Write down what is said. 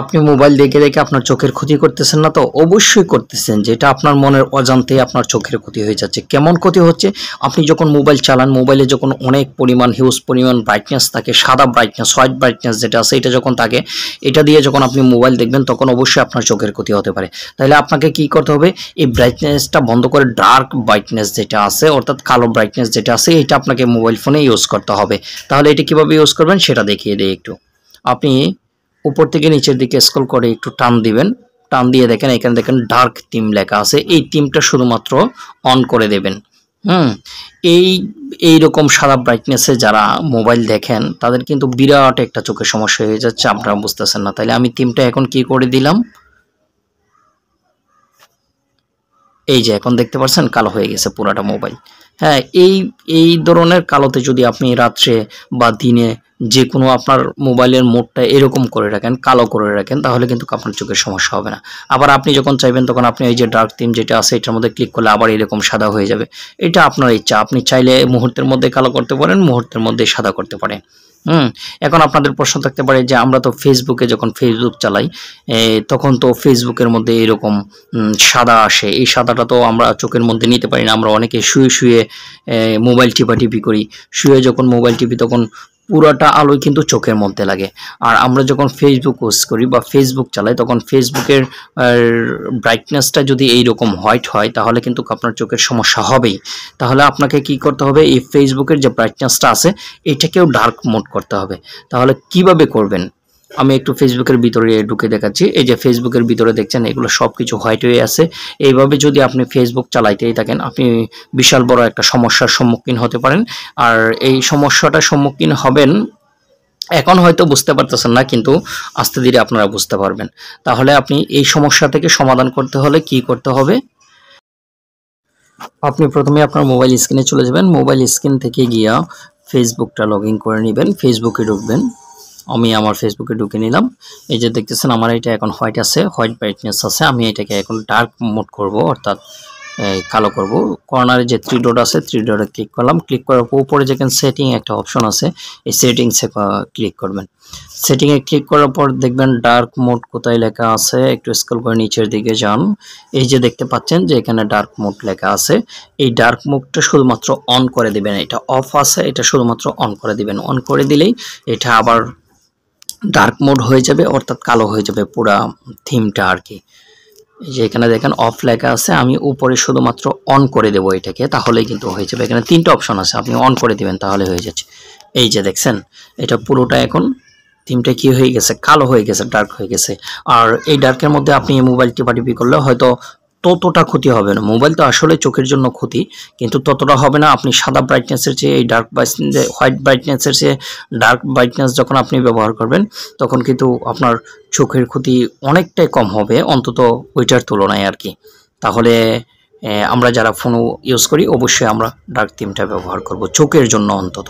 আপনি মোবাইল দেখে দেখে আপনার চোখের ক্ষতি করতেছেন না তো অবশ্যই করতেছেন যেটা আপনার মনের অজান্তেই আপনার চোখের ক্ষতি হয়ে যাচ্ছে কেমন ক্ষতি হচ্ছে আপনি যখন মোবাইল চালান মোবাইলে যখন অনেক পরিমাণ হিউজ পরিমাণ ব্রাইটনেস থাকে সাদা ব্রাইটনেস হোয়াইট ব্রাইটনেস যেটা আছে এটা যখন থাকে এটা দিয়ে যখন আপনি মোবাইল দেখবেন তখন অবশ্যই আপনার চোখের ক্ষতি হতে পারে তাহলে আপনাকে কি করতে হবে এই ব্রাইটনেসটা বন্ধ করে ডার্ক ব্রাইটনেস যেটা আছে অর্থাৎ কালো ব্রাইটনেস যেটা আছে এটা আপনাকে মোবাইল ফোনে ইউজ করতে হবে তাহলে এটা কীভাবে ইউজ করবেন সেটা দেখিয়ে দিই একটু আপনি উপর থেকে নিচের দিকে স্কল করে একটু টান দিবেন টান দিয়ে দেখেন এখানে দেখেন ডার্ক থিম লেখা আছে এই থিমটা শুধুমাত্র অন করে দেবেন হুম এই এই রকম সাদা ব্রাইটনেসে যারা মোবাইল দেখেন তাদের কিন্তু বিরাট একটা চোখের সমস্যা হয়ে যাচ্ছে আপনারা বুঝতেছেন না তাহলে আমি থিমটা এখন কি করে দিলাম এই যে এখন দেখতে পাচ্ছেন কালো হয়ে গেছে পুরাটা মোবাইল হ্যাঁ এই এই ধরনের কালোতে যদি আপনি রাত্রে বা দিনে যে কোনো আপনার মোবাইলের মোডটা এরকম করে রাখেন কালো করে রাখেন তাহলে কিন্তু আপনার চোখের সমস্যা হবে না আবার আপনি যখন চাইবেন তখন আপনি এই যে ডার্ক থিম যেটা আছে এটার মধ্যে ক্লিক করলে আবার এরকম সাদা হয়ে যাবে এটা আপনার ইচ্ছা আপনি চাইলে মুহূর্তের মধ্যে কালো করতে পারেন মুহূর্তের মধ্যে সাদা করতে পারেন হুম এখন আপনাদের প্রশ্ন থাকতে পারে যে আমরা তো ফেসবুকে যখন ফেসবুক চালাই তখন তো ফেসবুকের মধ্যে এরকম সাদা আসে এই সাদাটা তো আমরা চোখের মধ্যে নিতে পারি না আমরা অনেকে শুয়ে শুয়ে মোবাইল টিপা টিপি করি শুয়ে যখন মোবাইল টিপি তখন পুরাটা আলোই কিন্তু চোখের মধ্যে লাগে আর আমরা যখন ফেসবুক ইউজ করি বা ফেসবুক চালাই তখন ফেসবুকের ব্রাইটনেসটা যদি এই রকম হোয়াইট হয় তাহলে কিন্তু আপনার চোখের সমস্যা হবেই তাহলে আপনাকে কি করতে হবে এই ফেসবুকের যে ব্রাইটনেসটা আছে এটাকেও ডার্ক মোড করতে হবে তাহলে কিভাবে করবেন আমি একটু ফেসবুকের ভিতরে ঢুকে দেখাচ্ছি এই যে ফেসবুকের ভিতরে দেখছেন এগুলো সব কিছু হোয়াইট হয়ে আছে এইভাবে যদি আপনি ফেসবুক চালাইতেই থাকেন আপনি বিশাল বড় একটা সমস্যার সম্মুখীন হতে পারেন আর এই সমস্যাটার সম্মুখীন হবেন এখন হয়তো বুঝতে পারতেছেন না কিন্তু আস্তে ধীরে আপনারা বুঝতে পারবেন তাহলে আপনি এই সমস্যা থেকে সমাধান করতে হলে কি করতে হবে আপনি প্রথমে আপনার মোবাইল স্ক্রিনে চলে যাবেন মোবাইল স্ক্রিন থেকে গিয়া ফেসবুকটা লগ ইন করে নেবেন ফেসবুকে ঢুকবেন আমি আমার ফেসবুকে ঢুকে নিলাম এই যে দেখতেছেন আমার এটা এখন হোয়াইট আছে হোয়াইট ব্রাইটনেস আছে আমি এটাকে এখন ডার্ক মোড করব অর্থাৎ কালো করব কর্নারে যে থ্রি ডট আছে থ্রি ডটে ক্লিক করলাম ক্লিক করার পর উপরে যেখানে সেটিং একটা অপশন আছে এই সেটিংসে ক্লিক করবেন সেটিংয়ে ক্লিক করার পর দেখবেন ডার্ক মোড কোথায় লেখা আছে একটু স্ক্রল করে নিচের দিকে যান এই যে দেখতে পাচ্ছেন যে এখানে ডার্ক মোড লেখা আছে এই ডার্ক মোডটা শুধুমাত্র অন করে দিবেন এটা অফ আছে এটা শুধুমাত্র অন করে দিবেন অন করে দিলেই এটা আবার ডার্ক মোড হয়ে যাবে অর্থাৎ কালো হয়ে যাবে পুরা থিমটা আর কি যে এখানে দেখেন অফ লেখা আছে আমি উপরে শুধুমাত্র অন করে দেবো এটাকে তাহলেই কিন্তু হয়ে যাবে এখানে তিনটা অপশন আছে আপনি অন করে দিবেন তাহলে হয়ে যাচ্ছে এই যে দেখছেন এটা পুরোটা এখন থিমটা কি হয়ে গেছে কালো হয়ে গেছে ডার্ক হয়ে গেছে আর এই ডার্কের মধ্যে আপনি মোবাইল টিপাটিপি করলে হয়তো ততটা ক্ষতি হবে না মোবাইল তো আসলে চোখের জন্য ক্ষতি কিন্তু ততটা হবে না আপনি সাদা ব্রাইটনেসের চেয়ে এই ডার্ক হোয়াইট ব্রাইটনেসের চেয়ে ডার্ক ব্রাইটনেস যখন আপনি ব্যবহার করবেন তখন কিন্তু আপনার চোখের ক্ষতি অনেকটাই কম হবে অন্তত ওইটার তুলনায় আর কি তাহলে আমরা যারা ফোন ইউজ করি অবশ্যই আমরা ডার্ক থিমটা ব্যবহার করব চোখের জন্য অন্তত